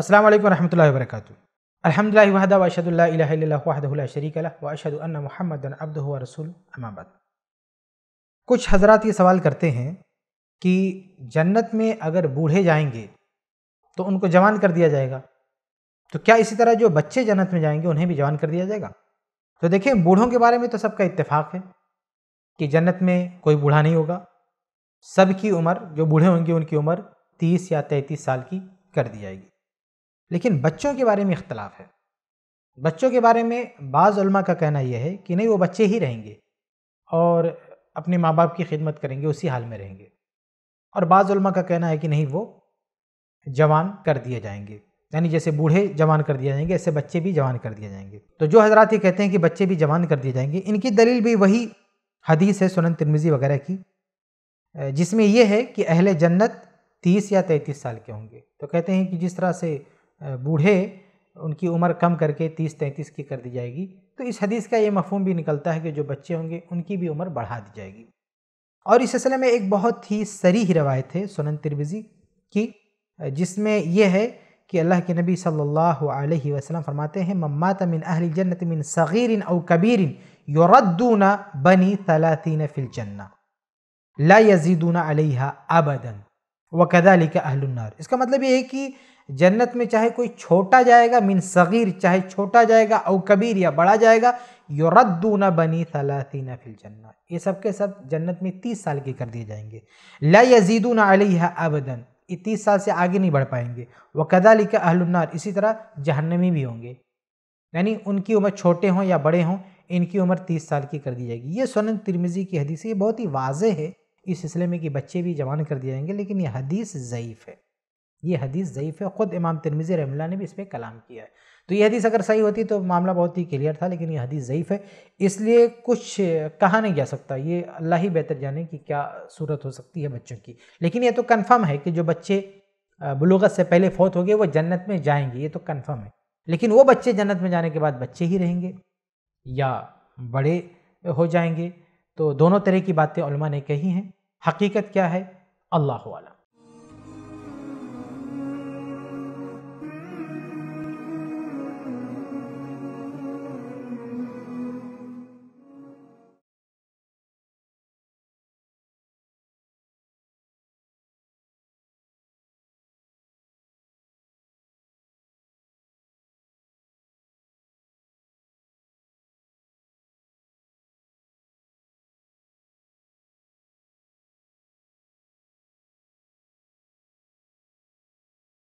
अस्सलाम वालेकुम रहमतुल्लाहि व बरकातुहू अल्हम्दुलिल्लाहि वहदा व अशहदु ला इलाहा इल्लल्लाहु वहदहु ला शरीका लह व अशहदु अन्ना मुहम्मदन अब्दुहु व रसूलुहु अम्मा बाद कुछ हजरत ये सवाल करते हैं कि जन्नत में अगर बूढ़े जाएंगे तो उनको जवान कर दिया जाएगा तो क्या इसी तरह जो बच्चे जन्नत में जाएंगे उन्हें भी जवान कर दिया जाएगा तो देखिए बूढ़ों के बारे में तो सबका इत्तेफाक है कि जन्नत में कोई बूढ़ा नहीं होगा सबकी उम्र जो बूढ़े होंगे उनकी उम्र तीस या तैंतीस साल की कर दी जाएगी लेकिन बच्चों के बारे में इख्तलाफ है बच्चों के बारे में बाज़ का कहना यह है कि नहीं वो बच्चे ही रहेंगे और अपने माँ बाप की खिदमत करेंगे उसी हाल में रहेंगे और बाज़ का कहना है कि नहीं वो जवान कर दिए जाएंगे यानी जैसे बूढ़े जवान कर दिए जाएंगे ऐसे बच्चे भी जवान कर दिए जाएंगे तो जो हजरात ये कहते हैं कि बच्चे भी जवान कर दिए जाएंगे इनकी दलील भी वही हदीस है सुनन तिरमिज़ी वगैरह की जिसमें यह है कि अहले जन्नत तीस या तैंतीस साल के होंगे तो कहते हैं कि जिस तरह से बूढ़े उनकी उम्र कम करके तीस तैंतीस की कर दी जाएगी तो इस हदीस का ये मफहम भी निकलता है कि जो बच्चे होंगे उनकी भी उम्र बढ़ा दी जाएगी और इस सिलसिले में एक बहुत ही सरी ही रवायत है सुनन तिरविजी की जिसमें यह है कि अल्लाह के नबी सल्लल्लाहु अलैहि वसल्लम फरमाते हैं मम्मा मिन अहल जन्नत मिन सग़ीरिन अव कबीरिन युरद्दूना बनी तलातीन फिल जन्ना ला यजीदूना अलैहा अबदन वकदालिक अहलुन्नार इसका मतलब ये है कि जन्नत में चाहे कोई छोटा जाएगा मिन सगीर चाहे छोटा जाएगा और कबीर या बड़ा जाएगा न बनी सलासी फिल जन्नत ये सब के सब जन्नत में तीस साल के कर दिए जाएंगे ला यजीदून है अबदन ये तीस साल से आगे नहीं बढ़ पाएंगे वह कदा के अहलुन्नार इसी तरह जहन्नमी भी होंगे यानी उनकी उम्र छोटे हों या बड़े हों इनकी उम्र तीस साल की कर दी जाएगी ये सोन तिरमिजी की हदीस ये बहुत ही वाज है इस सिलसिले में कि बच्चे भी जवान कर दिए जाएंगे लेकिन ये हदीस ज़यीफ़ है ये हदीस ज़यीफ़ है ख़ुद इमाम तिरमिज़ी रहमल्ला ने भी इस पर कलाम किया है तो ये हदीस अगर सही होती तो मामला बहुत ही क्लियर था लेकिन ये हदीस ज़यीफ़ है इसलिए कुछ कहा नहीं जा सकता ये अल्लाह ही बेहतर जाने कि क्या सूरत हो सकती है बच्चों की लेकिन ये तो कन्फर्म है कि जो बच्चे बलूगत से पहले फौत हो गए वो जन्नत में जाएंगे ये तो कन्फर्म है लेकिन वो बच्चे जन्नत में जाने के बाद बच्चे ही रहेंगे या बड़े हो जाएंगे तो दोनों तरह की बातें ने कही हैं हकीकत क्या है अल्लाह आलम